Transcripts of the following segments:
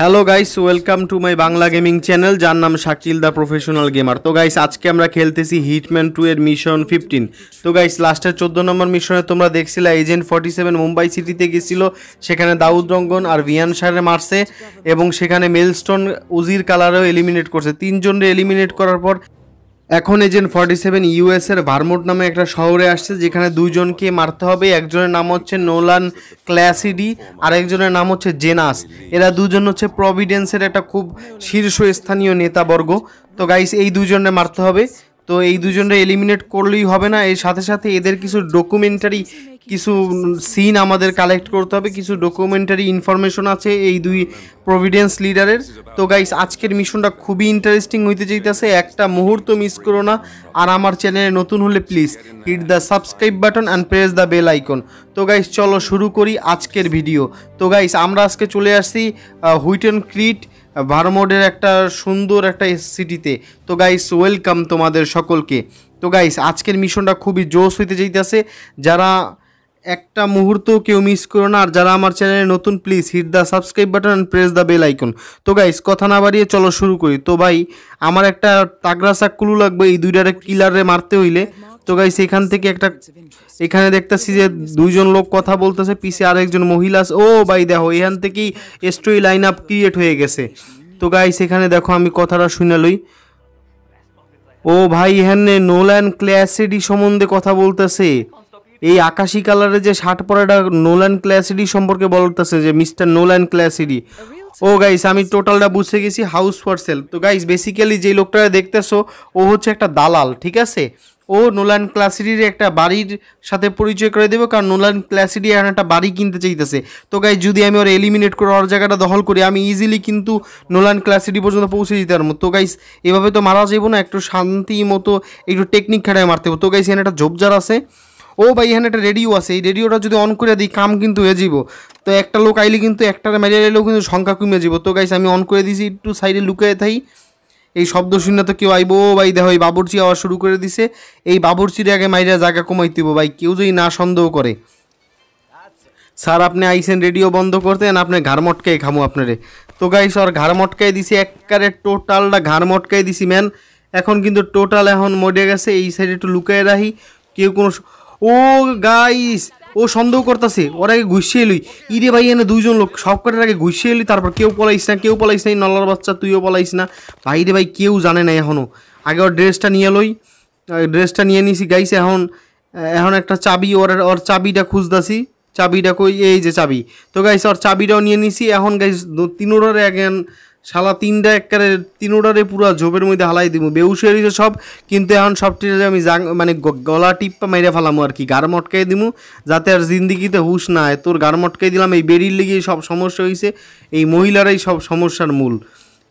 Hello guys welcome to my Bangla gaming channel যার নাম Shakil the professional gamer তো guys আজকে আমরা খেলতেছি হিটম্যান টু এর মিশন ফিফটিন তো গাইস লাস্টের চোদ্দো নম্বর মিশনে তোমরা দেখছিলে এজেন্ট ফর্টি সেভেন মুম্বাই সিটিতে গেছিল সেখানে দাউদ রঙ্গন আর ভিয়ান সারে মারছে এবং সেখানে মেলস্টোন উজির কালারেও এলিমিনেট করছে তিনজনরে এলিমিনেট করার পর এখন এজেন্ট ফর্টি সেভেন ইউএস এর ভারমোট নামে একটা শহরে আসছে যেখানে দুইজনকে মারতে হবে একজনের নাম হচ্ছে নোলান ক্ল্যাসিডি আর একজনের নাম হচ্ছে জেনাস এরা দুজন হচ্ছে প্রভিডেন্সের একটা খুব শীর্ষস্থানীয় নেতাবর্গ তো গাইস এই দুজনে মারতে হবে তো এই দুজনরা এলিমিনেট করলেই হবে না এর সাথে সাথে এদের কিছু ডকুমেন্টারি কিছু সিন আমাদের কালেক্ট করতে হবে কিছু ডকুমেন্টারি ইনফরমেশন আছে এই দুই প্রভিডেন্স লিডারের তো গাইস আজকের মিশনটা খুবই ইন্টারেস্টিং হইতে চাইতেছে একটা মুহূর্ত মিস করো না আর আমার চ্যানেলে নতুন হলে please hit the subscribe button and press the bell icon তো গাইস চলো শুরু করি আজকের ভিডিও তো গাইস আমরা আজকে চলে আসছি হুইটন ক্রিট ভারমোডের একটা সুন্দর একটা সিটিতে তো গাইস ওয়েলকাম তোমাদের সকলকে তো গাইস আজকের মিশনটা খুবই জোশ হইতে চাইতেছে যারা একটা মুহূর্ত কেউ মিস করো না আর যারা আমার চ্যানেলে নতুন please hit the subscribe button and press the bell icon তো গাইস কথা না বাড়িয়ে চলো শুরু করি তো ভাই আমার একটা তাগড়া কুলু লাগবে এই দুইটারে কিলারে মারতে হইলে তো গাইস এখান থেকে একটা এখানে দেখতেছি যে দুইজন লোক কথা বলতেছে পিছে আরেকজন মহিলা ও ভাই দেখো এখান থেকেই স্টোরি লাইন আপ ক্রিয়েট হয়ে গেছে তো গাইস এখানে দেখো আমি কথাটা শুনে লই ও ভাই এখানে নোল্যান্ড ক্ল্যাসিডি সম্বন্ধে কথা বলতেছে এই আকাশি কালারের যে শার্ট পরাটা নোল্যান্ড ক্লাসিডি সম্পর্কে বলতেছে যে মিস্টার নোল্যান্ড ক্লাসিডি ও গাইস আমি টোটালটা বুঝতে গেছি হাউস ফর সেল তো গাইস বেসিক্যালি যে লোকটা দেখতেছো ও হচ্ছে একটা দালাল ঠিক আছে ও নোলান ক্লাসিডির একটা বাড়ির সাথে পরিচয় করে দেবে কারণ নোলান ক্লাসিডি এখন একটা বাড়ি কিনতে চাইতেছে তো গাই যদি আমি ওর এলিমিনেট করে ওর জায়গাটা দখল করি আমি ইজিলি কিন্তু নোলান ক্লাসিডি পর্যন্ত পৌঁছে দিতে পারবো তো গাইস এভাবে তো মারা যাবো না একটু শান্তি মতো একটু টেকনিক খেটায় মারতে হবে তো গাইস এখানে একটা জবজার আছে ও ভাই এখানে একটা রেডিও আছে এই রেডিওটা যদি অন করে দিই কাম কিন্তু হয়ে যাব তো একটা লোক আইলে কিন্তু একটা মেরে এলেও কিন্তু সংখ্যা কমে যাব তো গাইস আমি অন করে দিয়েছি একটু সাইডে লুকিয়ে থাই এই শব্দ শূন্য তো কেউ আইবো ভাই দেখো এই বাবুরচি আওয়া শুরু করে দিছে এই বাবুরচির আগে মাইরা জায়গা দিব ভাই কেউ যদি না সন্দেহ করে স্যার আপনি আইসেন রেডিও বন্ধ করতেন আপনি ঘাড় মটকাই খামো আপনারে তো গাইস আর ঘাড় মটকাই দিছি এককারে টোটালটা ঘাড় মটকাই দিছি ম্যান এখন কিন্তু টোটাল এখন মরে গেছে এই সাইডে একটু লুকিয়ে রাখি কেউ কোনো ও গাইস ও সন্দেহ করতেছে ওর আগে ঘুষিয়ে এলুই ইরে ভাই এনে দুজন লোক সব কটার আগে ঘুষিয়ে এলি তারপর কেউ পলাইস না কেউ পলাইস না নলার বাচ্চা তুইও পলাইস না ভাই রে ভাই কেউ জানে না এখনও আগে ওর ড্রেসটা নিয়ে এলোই ড্রেসটা নিয়ে নিছি গাইস এখন এখন একটা চাবি ওর ওর চাবিটা খুঁজতাছি চাবিটা কই এই যে চাবি তো গাইস ওর চাবিটাও নিয়ে নিছি এখন গাইস তিনোর এখন শালা তিনটা এককারে তিনোটারে পুরো ঝোপের মধ্যে হালাই দিব বেউস হয়ে সব কিন্তু এখন সবটিরে আমি মানে গলা টিপ্পা মাইরে ফেলামো আর কি গার মটকাই দিব যাতে আর জিন্দিগিতে হুশ না হয় তোর গার মটকাই দিলাম এই বেরির লেগে সব সমস্যা হয়েছে এই মহিলারাই সব সমস্যার মূল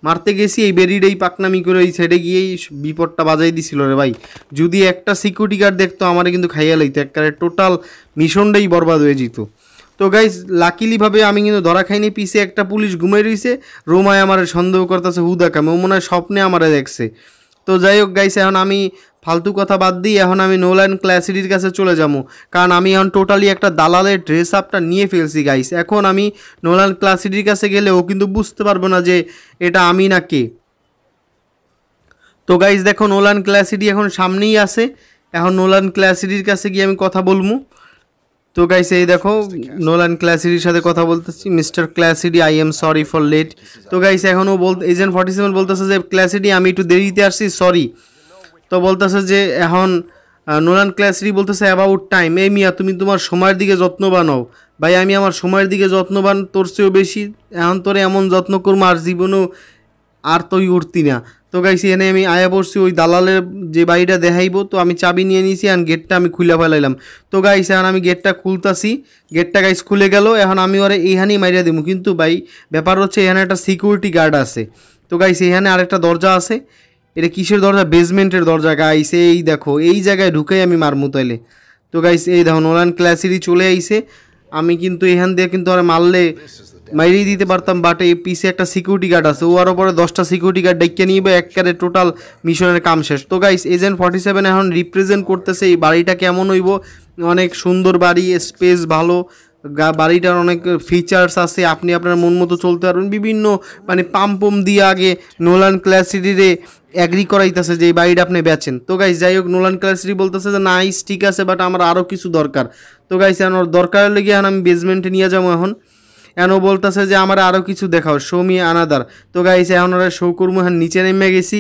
মারতে গেছি এই বেরির এই পাকনামি করে এই ছেড়ে গিয়েই বিপদটা বাজাই দিছিল রে ভাই যদি একটা সিকিউরিটি গার্ড দেখতো আমার কিন্তু খাইয়া লাইতো একবারে টোটাল মিশনটাই বরবাদ হয়ে যেত তো গাইজ লাকিলিভাবে আমি কিন্তু ধরা খাইনি পিছে একটা পুলিশ ঘুমিয়ে রয়েছে রোমায় আমার সন্দেহ করতেছে হুদা কামে ও মনে হয় স্বপ্নে আমারে দেখছে তো যাই হোক গাইস এখন আমি ফালতু কথা বাদ দিই এখন আমি নোল্যান্ড ক্লাসিডির কাছে চলে যাবো কারণ আমি এখন টোটালি একটা দালালের ড্রেস আপটা নিয়ে ফেলছি গাইস এখন আমি নোলান ক্লাসিডির কাছে গেলে ও কিন্তু বুঝতে পারবো না যে এটা আমি না কে তো গাইস দেখো নোলান ক্লাসিডি এখন সামনেই আছে এখন নোলান ক্লাসিডির কাছে গিয়ে আমি কথা বলবো তো গাইস এই দেখো নোলান ক্লাসিডির সাথে কথা বলতেছি mister Cassidy I am sorry for late তো গাইস এখনও বল এজেন্ট ফর্টি সেভেন বলতেছে যে ক্লাসিডি আমি একটু দেরিতে আসছি সরি তো বলতেছে যে এখন নোলান ক্লাসিডি বলতেছে অ্যাবাউট টাইম এই মিয়া তুমি তোমার সময়ের দিকে যত্নবান হও ভাই আমি আমার সময়ের দিকে যত্নবান তোর চেয়েও বেশি এখন তোরে এমন যত্ন করবো আর জীবনও আর তোই উঠতি না তো গাইস এনে আমি আয়া পড়ছি ওই দালালের যে বাড়িটা দেখাইবো তো আমি চাবি নিয়ে নিয়েছি আর গেটটা আমি খুলে ফেলাইলাম তো গাইস এখন আমি গেটটা খুলতাছি গেটটা গাইস খুলে গেল এখন আমি ওরা এইখানেই মারিয়া দিব কিন্তু ভাই ব্যাপার হচ্ছে এখানে একটা সিকিউরিটি গার্ড আছে তো গাইস এখানে আরেকটা দরজা আছে এটা কিসের দরজা বেসমেন্টের দরজা গাইস এই দেখো এই জায়গায় ঢুকেই আমি মারমু তাইলে তো গাইস এই দেখো নোলান ক্লাসেরই চলে আইছে আমি কিন্তু এখান দিয়ে কিন্তু আর মারলে মাইরেই দিতে পারতাম বাট এই পিসে একটা সিকিউরিটি গার্ড আছে ও আরও পরে দশটা সিকিউরিটি গার্ড ডেকে নিয়ে এককারে টোটাল মিশনের কাম শেষ তো গাইস এজেন্ট ফর্টি সেভেন এখন রিপ্রেজেন্ট করতেছে এই বাড়িটা কেমন হইব অনেক সুন্দর বাড়ি স্পেস ভালো বাড়িটার অনেক ফিচার্স আছে আপনি আপনার মন মতো চলতে পারবেন বিভিন্ন মানে পাম্পম দিয়ে আগে নোলান ক্লাসিটিরে অ্যাগ্রি করাইতেছে যে এই বাড়িটা আপনি বেচেন তো গাইস যাই হোক নোলান ক্লাসিটি বলতেছে যে নাইস ঠিক আছে বাট আমার আরও কিছু দরকার তো গাইস আমার দরকার লেগে এখন আমি বেসমেন্টে নিয়ে যাবো এখন এন বলতেছে যে আমার আরও কিছু দেখাও শো মি আনাদার তো গাইস এখন ওরা শো করবো এখন নিচে নেমে গেছি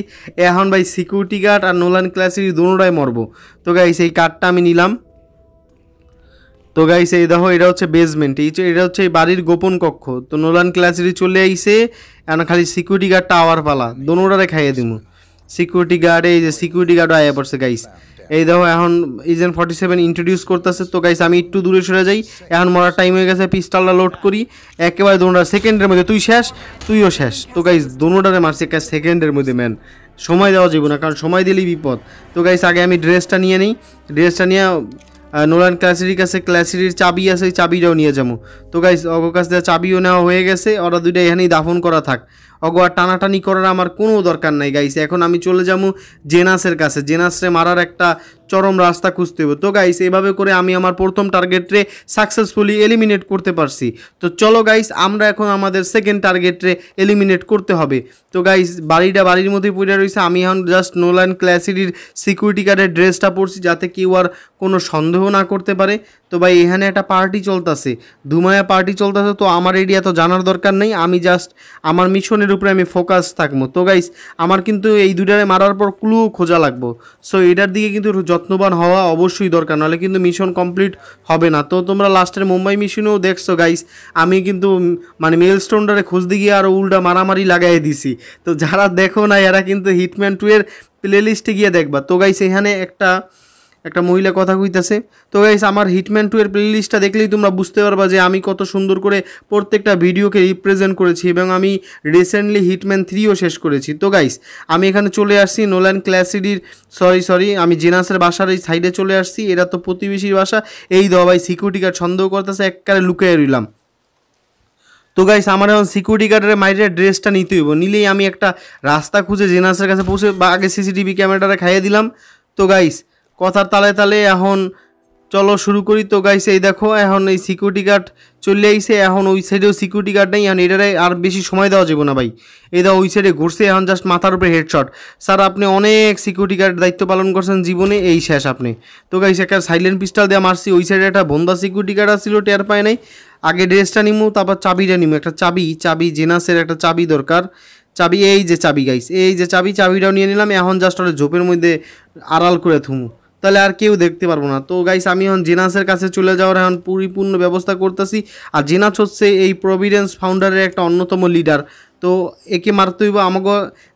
এখন ভাই সিকিউরিটি গার্ড আর নোলান ক্লাসের দুটোটাই মরবো তো গাইস এই কার্ডটা আমি নিলাম তো গাইস এই দেখো এটা হচ্ছে বেসমেন্ট এই এটা হচ্ছে এই বাড়ির গোপন কক্ষ তো নোলান ক্লাসেরই চলে আইসে এখন খালি সিকিউরিটি গার্ডটা আওয়ার পালা দোনোটারে খাইয়ে দিব সিকিউরিটি গার্ডে এই যে সিকিউরিটি গার্ডও আয়া পড়ছে গাইস এই দেখো এখন ইজেন ফর্টি সেভেন ইন্ট্রোডিউস করতেছে তো গাইস আমি একটু দূরে সরে যাই এখন মরার টাইম হয়ে গেছে পিস্টলটা লোড করি একেবারে দোনোটা সেকেন্ডের মধ্যে তুই শেষ তুইও শেষ তো গাইস দোনোটারে মারছে একটা সেকেন্ডের মধ্যে ম্যান সময় দেওয়া যাবে না কারণ সময় দিলেই বিপদ তো গাইস আগে আমি ড্রেসটা নিয়ে নিই ড্রেসটা নিয়ে নোলান ক্লাসিরির কাছে ক্লাসিরির চাবি আছে ওই চাবিটাও নিয়ে যাবো তো গাইস অগ কাছ চাবিও নেওয়া হয়ে গেছে ওরা দুইটা এখানেই দাফন করা থাক অগোয়া টানাটানি করার আমার কোনো দরকার নাই গাইস এখন আমি চলে যাবো জেনাসের কাছে জেনাসরে মারার একটা চরম রাস্তা খুঁজতে হবে তো গাইস এভাবে করে আমি আমার প্রথম টার্গেটরে সাকসেসফুলি এলিমিনেট করতে পারছি তো চলো গাইস আমরা এখন আমাদের সেকেন্ড টার্গেটরে এলিমিনেট করতে হবে তো গাইস বাড়িটা বাড়ির মধ্যে পড়ে রয়েছে আমি এখন জাস্ট নোল্যান্ড ক্লাসিডির সিকিউরিটি গার্ডের ড্রেসটা পরছি যাতে কেউ আর কোনো সন্দেহ না করতে পারে তো ভাই এখানে একটা পার্টি চলতেছে ধুমায়া পার্টি চলতেছে তো আমার এরিয়া তো জানার দরকার নেই আমি জাস্ট আমার মিশনের উপরে আমি ফোকাস থাকবো তো গাইস আমার কিন্তু এই দুইটারে মারার পর ক্লু খোঁজা লাগবো সো এটার দিকে কিন্তু যত্নবান হওয়া অবশ্যই দরকার নাহলে কিন্তু মিশন কমপ্লিট হবে না তো তোমরা লাস্টের মুম্বাই মিশনেও দেখছো গাইস আমি কিন্তু মানে মেলস্টোনটারে খুঁজতে গিয়ে আরও উল্টা মারামারি লাগাই দিছি তো যারা দেখো না এরা কিন্তু হিটম্যান টু এর প্লেলিস্টে গিয়ে দেখবা তো গাইস এখানে একটা একটা মহিলা কথা কইতাছে তো গাইস আমার হিটম্যান টু এর প্লেলিস্টটা দেখলেই তোমরা বুঝতে পারবা যে আমি কত সুন্দর করে প্রত্যেকটা ভিডিওকে রিপ্রেজেন্ট করেছি এবং আমি রিসেন্টলি হিটম্যান থ্রিও শেষ করেছি তো গাইস আমি এখানে চলে আসছি নোলান ক্লাসিডির সরি সরি আমি জেনাসের বাসার এই সাইডে চলে আসছি এরা তো প্রতিবেশীর বাসা এই দেওয়া ভাই সিকিউরিটি গার্ড সন্দেহ করতেছে এককারে লুকিয়ে রইলাম তো গাইস আমার এখন সিকিউরিটি গার্ডের মাইরের ড্রেসটা নিতে হইব নিলেই আমি একটা রাস্তা খুঁজে জেনাসের কাছে পৌঁছে বা আগে সিসিটিভি ক্যামেরাটা খাইয়ে দিলাম তো গাইস কথার তালে তালে এখন চলো শুরু করি তো গাইছে এই দেখো এখন এই সিকিউরিটি গার্ড চলে আইছে এখন ওই সাইডেও সিকিউরিটি গার্ড নেই এখন এটারে আর বেশি সময় দেওয়া যাবে না ভাই এই দা ওই সাইডে ঘুরছে এখন জাস্ট মাথার উপরে হেডশট স্যার আপনি অনেক সিকিউরিটি গার্ড দায়িত্ব পালন করছেন জীবনে এই শেষ আপনি তো গাইছে একটা সাইলেন্ট পিস্টাল দেওয়া মারছি ওই সাইডে একটা বন্ধা সিকিউরিটি গার্ড আসছিল টেয়ার পায় নাই আগে ড্রেসটা নিমু তারপর চাবিটা নিমু একটা চাবি চাবি জেনাসের একটা চাবি দরকার চাবি এই যে চাবি গাইস এই যে চাবি চাবিটাও নিয়ে নিলাম এখন জাস্ট ওটা ঝোপের মধ্যে আড়াল করে থুমু তাহলে আর কেউ দেখতে পারবো না তো গাইস আমি এখন জিনাসের কাছে চলে যাওয়ার এখন পরিপূর্ণ ব্যবস্থা করতেছি আর জিনাস হচ্ছে এই প্রভিডেন্স ফাউন্ডারের একটা অন্যতম লিডার তো একে মারতে হইব আমাকে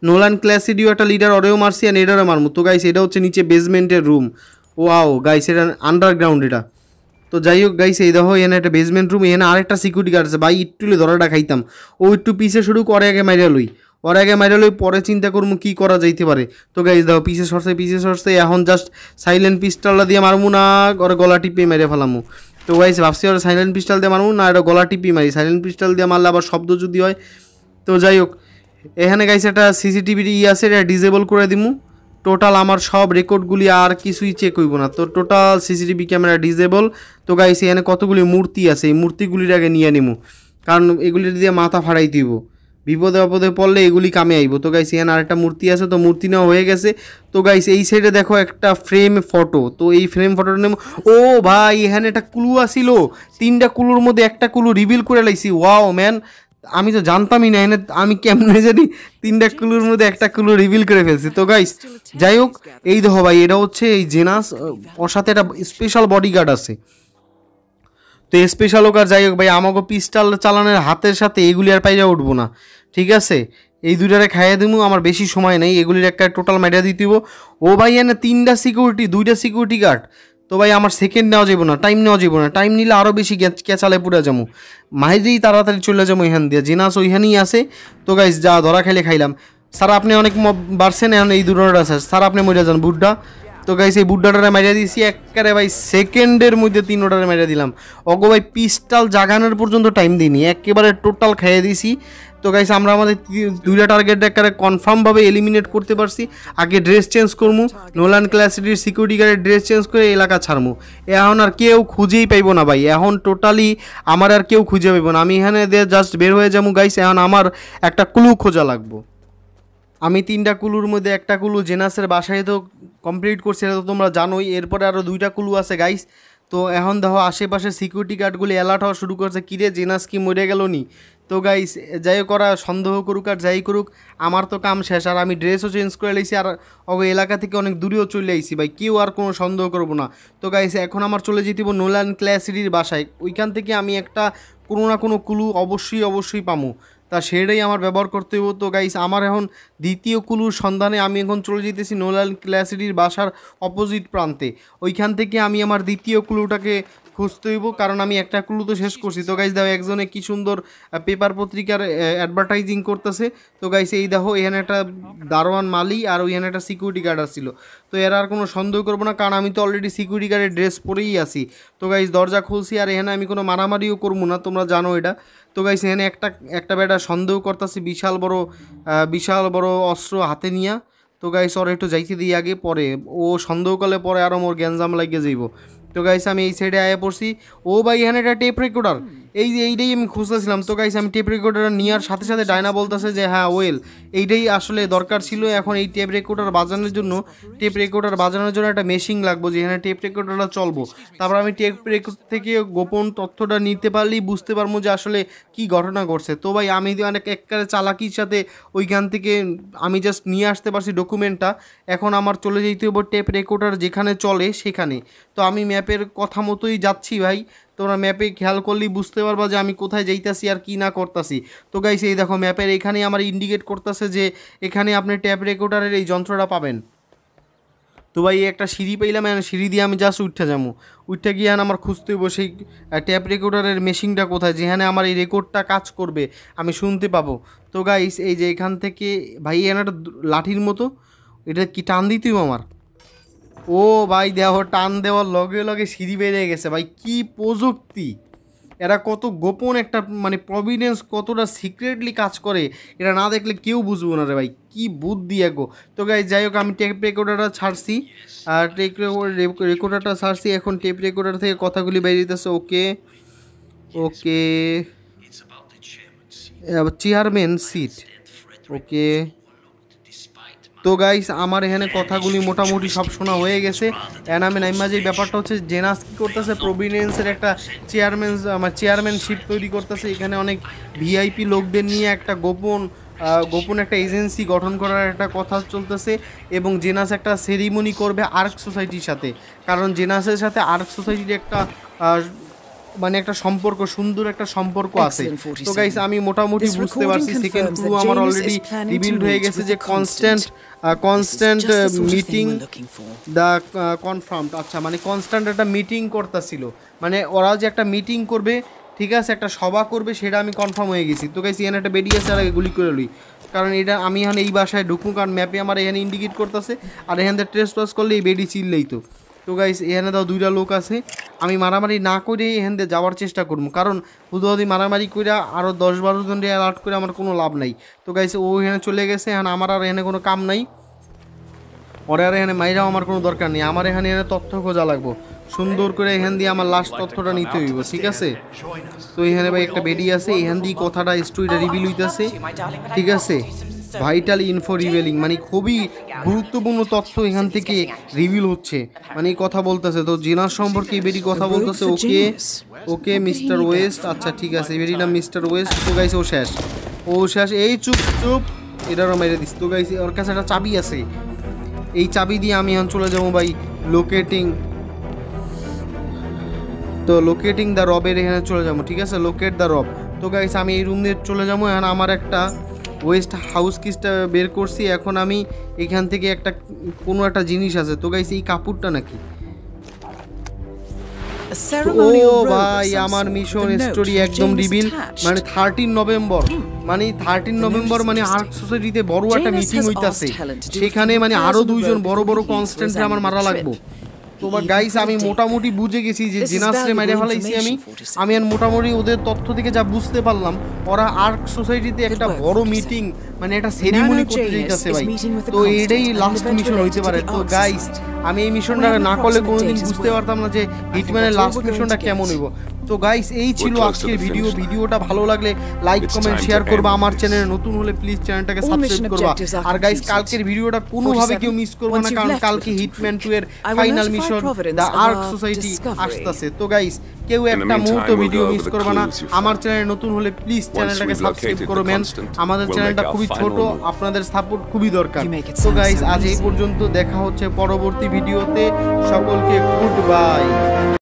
নোলান ক্লাসিডিও একটা লিডার ওরেও মারছি আর এটারও মারমু তো গাইস এটা হচ্ছে নিচে বেসমেন্টের রুম ওয়াও গাইস এটা আন্ডারগ্রাউন্ড এটা তো যাই হোক গাইস এই দেখো এখানে একটা বেসমেন্ট রুম এখানে আরেকটা সিকিউরিটি গার্ড আছে ভাই একটু ধরাটা খাইতাম ও একটু পিসে শুরু করে আগে মাইরা লই ওর আগে মাইরাল লই পরে চিন্তা করবো কী করা যাইতে পারে তো গাইজ দাও পিছে সরছে পিছে সরছে এখন জাস্ট সাইলেন্ট পিস্টলটা দিয়ে মারমু না ওর গলা টিপে মেরে ফেলামু তো গাইজ ভাবছি ওর সাইলেন্ট পিস্টল দিয়ে মারমু না এটা গলা টিপি মারি সাইলেন্ট পিস্টল দিয়ে মারলে আবার শব্দ যদি হয় তো যাই হোক এখানে গাইজ একটা সিসিটিভির ই আছে এটা ডিজেবল করে দিমু টোটাল আমার সব রেকর্ডগুলি আর কিছুই চেক হইব না তো টোটাল সিসিটিভি ক্যামেরা ডিজেবল তো গাইস এখানে কতগুলি মূর্তি আছে এই মূর্তিগুলির আগে নিয়ে নিমু কারণ এগুলি দিয়ে মাথা ফাড়াই দিব বিপদে আপদে পড়লে এগুলি কামে আইব তো গাইস এখানে আরেকটা মূর্তি আছে তো মূর্তি নেওয়া হয়ে গেছে তো গাইস এই সাইডে দেখো একটা ফ্রেম ফটো তো এই ফ্রেম ফটোটা নেব ও ভাই এখানে একটা কুলু আসিল তিনটা কুলুর মধ্যে একটা কুলু রিভিল করে লাইছি ওয়াও ম্যান আমি তো জানতামই না এনে আমি কেমনে জানি তিনটা কুলুর মধ্যে একটা কুলু রিভিল করে ফেলছি তো গাইস যাই হোক এই দেখো ভাই এটা হচ্ছে এই জেনাস ওর সাথে একটা স্পেশাল বডিগার্ড আছে তো স্পেশাল ওকার যাই হোক ভাই আমাকে পিস্টাল চালানোর হাতের সাথে এগুলি আর পাইয়া উঠবো না ঠিক আছে এই দুইটারে খাইয়ে দিবো আমার বেশি সময় নেই এগুলির একটা টোটাল দিয়ে দিব ও ভাই এনে তিনটা সিকিউরিটি দুইটা সিকিউরিটি গার্ড তো ভাই আমার সেকেন্ড নেওয়া যাবো না টাইম নেওয়া যাবো না টাইম নিলে আরও বেশি ক্যাঁচালে পুরা যাবো মাহিরেই তাড়াতাড়ি চলে যাবো এখান দিয়ে জেনাস ওইখানেই আছে তো গাইস যা ধরা খাইলে খাইলাম স্যার আপনি অনেক বাড়ছেন এখন এই দুটোটা স্যার স্যার আপনি মরে যান বুড্ডা তো গাইস এই বুড্ডাটারে মেরে দিয়েছি একবারে ভাই সেকেন্ডের মধ্যে তিন ওটারে মেরে দিলাম অগো ভাই পিস্টাল জাগানোর পর্যন্ত টাইম দিইনি একেবারে টোটাল খাইয়ে দিয়েছি তো গাইস আমরা আমাদের দুইটা টার্গেট একেবারে কনফার্মভাবে এলিমিনেট করতে পারছি আগে ড্রেস চেঞ্জ করবো নোলান ক্লাসিটির সিকিউরিটি গার্ডের ড্রেস চেঞ্জ করে এলাকা ছাড়মু এখন আর কেউ খুঁজেই পাইব না ভাই এখন টোটালি আমার আর কেউ খুঁজে পাইব না আমি এখানে দিয়ে জাস্ট বের হয়ে যাবো গাইস এখন আমার একটা ক্লু খোঁজা লাগবো আমি তিনটা কুলুর মধ্যে একটা কুলু জেনাসের বাসায় তো কমপ্লিট করছি এটা তো তোমরা জানোই এরপরে আরও দুইটা কুলু আছে গাইস তো এখন দেখো আশেপাশে সিকিউরিটি গার্ডগুলি অ্যালার্ট হওয়া শুরু করছে কিরে জেনাস কি মরে গেল নি তো গাইস যাই করা সন্দেহ করুক আর যাই করুক আমার তো কাম শেষ আর আমি ড্রেসও চেঞ্জ করে লাইছি আর ওই এলাকা থেকে অনেক দূরেও চলে আইসি ভাই কেউ আর কোনো সন্দেহ করবো না তো গাইস এখন আমার চলে যেতেব নোলান ক্লাসিডির বাসায় ওইখান থেকে আমি একটা কোনো না কোনো কুলু অবশ্যই অবশ্যই পামু তা সেটাই আমার ব্যবহার করতে হবো তো গাইস আমার এখন দ্বিতীয় কুলুর সন্ধানে আমি এখন চলে যেতেছি নোলাল ক্লাসিডির বাসার অপোজিট প্রান্তে ওইখান থেকে আমি আমার দ্বিতীয় কুলুটাকে খুঁজতে হইব কারণ আমি একটা ক্লু তো শেষ করছি তো গাইজ দেখো একজনে কি সুন্দর পেপার পত্রিকার অ্যাডভার্টাইজিং করতেছে তো গাইজ এই দেখো এখানে একটা দারোয়ান মালি আর ওইখানে একটা সিকিউরিটি গার্ড আসছিল তো এর আর কোনো সন্দেহ করবো না কারণ আমি তো অলরেডি সিকিউরিটি গার্ডের ড্রেস পরেই আছি তো গাইজ দরজা খুলছি আর এখানে আমি কোনো মারামারিও করবো না তোমরা জানো এটা তো গাইজ এখানে একটা একটা বেটা সন্দেহ করতেছে বিশাল বড় বিশাল বড় অস্ত্র হাতে নিয়া তো গাইস ওর একটু যাইতে দিই আগে পরে ও সন্দেহ করলে পরে আরও মোর গ্যাঞ্জাম লাগিয়ে যাইব তো গাইস আমি এই সাইডে আয়া পড়ছি ও ভাই এখানে একটা টেপ রেকর্ডার এই যে এইটাই আমি খুঁজতেছিলাম তো গাইস আমি টেপ রেকর্ডার নেওয়ার সাথে সাথে ডায়না বলতেছে যে হ্যাঁ ওয়েল এইটাই আসলে দরকার ছিল এখন এই টেপ রেকর্ডার বাজানোর জন্য টেপ রেকর্ডার বাজানোর জন্য একটা মেশিন লাগবো যেখানে টেপ রেকর্ডারটা চলবো তারপর আমি টেপ রেকর্ড থেকে গোপন তথ্যটা নিতে পারলেই বুঝতে পারবো যে আসলে কি ঘটনা ঘটছে তো ভাই আমি অনেক এককারে চালাকির সাথে ওইখান থেকে আমি জাস্ট নিয়ে আসতে পারছি ডকুমেন্টটা এখন আমার চলে যেতে হবে টেপ রেকর্ডার যেখানে চলে সেখানে তো আমি ম্যাপের কথা মতোই যাচ্ছি ভাই তোমরা ম্যাপে খেয়াল করলেই বুঝতে পারবা যে আমি কোথায় যাইতাছি আর কি না করতাছি তো গাইস এই দেখো ম্যাপের এখানে আমার ইন্ডিকেট করতেছে যে এখানে আপনি ট্যাপ রেকর্ডারের এই যন্ত্রটা পাবেন তো ভাই একটা সিঁড়ি পাইলাম সিঁড়ি দিয়ে আমি জাস্ট উঠতে যাবো উঠতে গিয়ে আমার খুঁজতে হইব সেই ট্যাপ রেকর্ডারের মেশিনটা কোথায় যেখানে আমার এই রেকর্ডটা কাজ করবে আমি শুনতে পাবো তো গাইস এই যে এখান থেকে ভাই একটা লাঠির মতো এটা কি টান দিতেও আমার ও ভাই দেহ টান দেওয়ার লগে লগে সিঁড়ি বেড়ে গেছে ভাই কি প্রযুক্তি এরা কত গোপন একটা মানে প্রভিডেন্স কতটা সিক্রেটলি কাজ করে এটা না দেখলে কেউ বুঝবো না রে ভাই কি বুদ্ধি এগো তো গাই যাই হোক আমি টেপ রেকর্ডারটা ছাড়ছি আর টেপ রেকর্ডারটা ছাড়ছি এখন টেপ রেকর্ডার থেকে কথাগুলি বেরিয়ে দিতেছে ওকে ওকে চেয়ারম্যান সিট ওকে তো গাইস আমার এখানে কথাগুলি মোটামুটি সব শোনা হয়ে গেছে অ্যানামে নাইমাজের ব্যাপারটা হচ্ছে জেনাস কী করতেছে প্রভিডেন্সের একটা চেয়ারম্যান আমার চেয়ারম্যানশিপ তৈরি করতেছে এখানে অনেক ভিআইপি লোকদের নিয়ে একটা গোপন গোপন একটা এজেন্সি গঠন করার একটা কথা চলতেছে এবং জেনাস একটা সেরিমনি করবে আর্ক সোসাইটির সাথে কারণ জেনাসের সাথে আর্ক সোসাইটির একটা মানে একটা সম্পর্ক সুন্দর একটা সম্পর্ক আছে তো গাইস আমি মোটামুটি বুঝতে পারছি সেকেন্ড টু আমার অলরেডি রিভিলড হয়ে গেছে যে constant constant meeting the confirm আচ্ছা মানে কনস্ট্যান্ট একটা মিটিং করতেছিল মানে ওরা যে একটা মিটিং করবে ঠিক আছে একটা সভা করবে সেটা আমি কনফার্ম হয়ে গেছি তো গাইছি এখানে একটা বেরিয়ে আছে আর গুলি করে লই কারণ এটা আমি এখানে এই বাসায় ঢুকবো কারণ ম্যাপে আমার এখানে ইন্ডিকেট করতেছে আর এখান থেকে ট্রেস পাস করলে এই বেডি চিল্লেই তো তো গাইস এখানে তাও দুইটা লোক আছে আমি মারামারি না করে এখান দিয়ে যাওয়ার চেষ্টা করবো কারণ হুদুহাদি মারামারি করে আরও দশ বারো জনকে অ্যালার্ট করে আমার কোনো লাভ নাই তো গাইস ও এখানে চলে গেছে এখানে আমার আর এখানে কোনো কাম নাই পরে আর এখানে মাইরাও আমার কোনো দরকার নেই আমার এখানে এখানে তথ্য খোঁজা লাগবো সুন্দর করে এখান দিয়ে আমার লাস্ট তথ্যটা নিতে হইব ঠিক আছে তো এখানে ভাই একটা বেডি আছে এখান দিয়ে কথাটা স্টোরিটা রিভিল হইতেছে ঠিক আছে ভাইটাল ইনফো রিভেলিং মানে খুবই গুরুত্বপূর্ণ তথ্য এখান থেকে রিভিল হচ্ছে মানে কথা বলতেছে তো জেনার সম্পর্কে এবারই কথা বলতেছে ওকে ওকে মিস্টার ওয়েস্ট আচ্ছা ঠিক আছে এবারই নাম মিস্টার ওয়েস্ট তো গাইছে ও শেষ ও শেষ এই চুপ চুপ এটারও মেরে দিস তো গাইছে ওর কাছে একটা চাবি আছে এই চাবি দিয়ে আমি চলে যাবো ভাই লোকেটিং তো লোকেটিং দ্য রবের এখানে চলে যাবো ঠিক আছে লোকেট দ্য রব তো গাইস আমি এই রুম দিয়ে চলে যাবো এখানে আমার একটা ওয়েস্ট হাউস কিসটা বের করছি এখন আমি এখান থেকে একটা কোনো একটা জিনিস আছে তো গাইছি এই কাপড়টা নাকি ও ভাই আমার মিশন স্টোরি একদম রিভিল মানে থার্টিন নভেম্বর hmm. মানে থার্টিন নভেম্বর মানে আর্ট সোসাইটিতে বড় একটা মিটিং হইতাছে সেখানে মানে আরো দুইজন বড় বড় কনস্ট্যান্টে আমার মারা লাগবো তোমার গাইস আমি মোটামুটি বুঝে গেছি যে জিনাসরে মেরে ফেলাইছি আমি আমি আর মোটামুটি ওদের তথ্য থেকে যা বুঝতে পারলাম ওরা আর্ক সোসাইটিতে একটা বড় মিটিং মানে এটা সেরিমনি করতে যাইতাছে ভাই তো এটাই লাস্ট মিশন হইতে পারে তো গাইস আমি এই মিশনটা না করলে কোনোদিন বুঝতে পারতাম না যে হিটম্যানের লাস্ট মিশনটা কেমন হইব তো গাইস এই ছিল আজকের ভিডিও ভিডিওটা ভালো লাগলে লাইক কমেন্ট শেয়ার করবা আমার চ্যানেলে নতুন হলে প্লিজ চ্যানেলটাকে সাবস্ক্রাইব করবা আর গাইস কালকের ভিডিওটা কোনোভাবে কেউ মিস করবে না কারণ কালকে হিটম্যান 2 এর final mission the Ark Society আসতেছে তো গাইস কেউ একটা মুহূর্ত ভিডিও মিস করবা না আমার চ্যানেলে নতুন হলে প্লিজ চ্যানেলটাকে সাবস্ক্রাইব করো ম্যান আমাদের চ্যানেলটা খুবই ছোট আপনাদের সাপোর্ট খুবই দরকার তো গাইস আজ এই পর্যন্ত দেখা হচ্ছে পরবর্তী ভিডিওতে সকলকে গুড বাই